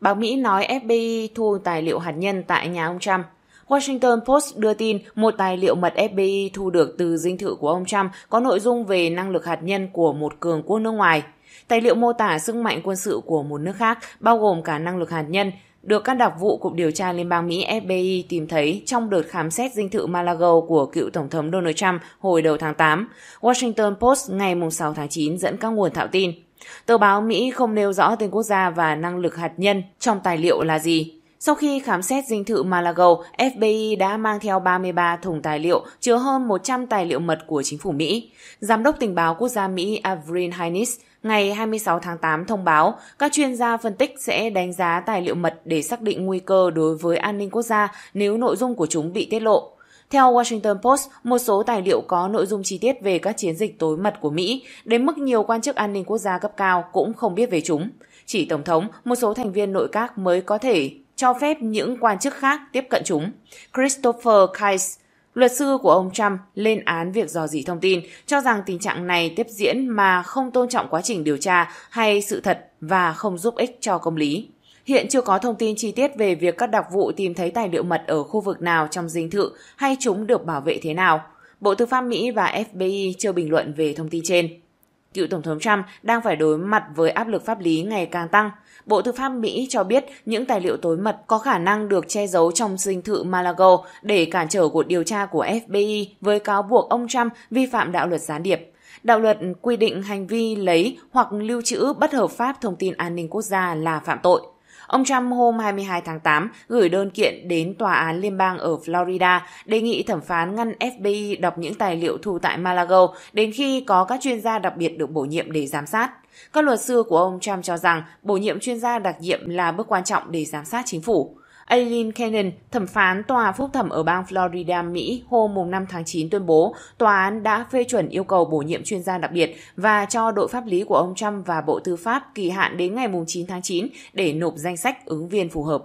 Báo Mỹ nói FBI thu tài liệu hạt nhân tại nhà ông Trump. Washington Post đưa tin một tài liệu mật FBI thu được từ dinh thự của ông Trump có nội dung về năng lực hạt nhân của một cường quốc nước ngoài. Tài liệu mô tả sức mạnh quân sự của một nước khác, bao gồm cả năng lực hạt nhân, được các đặc vụ Cục Điều tra Liên bang Mỹ FBI tìm thấy trong đợt khám xét dinh thự Malago của cựu Tổng thống Donald Trump hồi đầu tháng 8. Washington Post ngày 6 tháng 9 dẫn các nguồn thạo tin. Tờ báo Mỹ không nêu rõ tên quốc gia và năng lực hạt nhân trong tài liệu là gì. Sau khi khám xét dinh thự Malago, FBI đã mang theo 33 thùng tài liệu chứa hơn 100 tài liệu mật của chính phủ Mỹ. Giám đốc tình báo quốc gia Mỹ Avril Haines ngày 26 tháng 8 thông báo các chuyên gia phân tích sẽ đánh giá tài liệu mật để xác định nguy cơ đối với an ninh quốc gia nếu nội dung của chúng bị tiết lộ. Theo Washington Post, một số tài liệu có nội dung chi tiết về các chiến dịch tối mật của Mỹ, đến mức nhiều quan chức an ninh quốc gia cấp cao cũng không biết về chúng. Chỉ Tổng thống, một số thành viên nội các mới có thể cho phép những quan chức khác tiếp cận chúng. Christopher Kais, luật sư của ông Trump, lên án việc dò dỉ thông tin, cho rằng tình trạng này tiếp diễn mà không tôn trọng quá trình điều tra hay sự thật và không giúp ích cho công lý. Hiện chưa có thông tin chi tiết về việc các đặc vụ tìm thấy tài liệu mật ở khu vực nào trong dinh thự hay chúng được bảo vệ thế nào. Bộ Tư pháp Mỹ và FBI chưa bình luận về thông tin trên. Cựu Tổng thống Trump đang phải đối mặt với áp lực pháp lý ngày càng tăng. Bộ Tư pháp Mỹ cho biết những tài liệu tối mật có khả năng được che giấu trong dinh thự Malago để cản trở cuộc điều tra của FBI với cáo buộc ông Trump vi phạm đạo luật gián điệp. Đạo luật quy định hành vi lấy hoặc lưu trữ bất hợp pháp thông tin an ninh quốc gia là phạm tội. Ông Trump hôm 22 tháng 8 gửi đơn kiện đến tòa án liên bang ở Florida đề nghị thẩm phán ngăn FBI đọc những tài liệu thu tại Malago đến khi có các chuyên gia đặc biệt được bổ nhiệm để giám sát. Các luật sư của ông Trump cho rằng bổ nhiệm chuyên gia đặc nhiệm là bước quan trọng để giám sát chính phủ. Aileen Cannon, thẩm phán tòa phúc thẩm ở bang Florida, Mỹ hôm 5 tháng 9 tuyên bố tòa án đã phê chuẩn yêu cầu bổ nhiệm chuyên gia đặc biệt và cho đội pháp lý của ông Trump và Bộ Tư pháp kỳ hạn đến ngày 9 tháng 9 để nộp danh sách ứng viên phù hợp.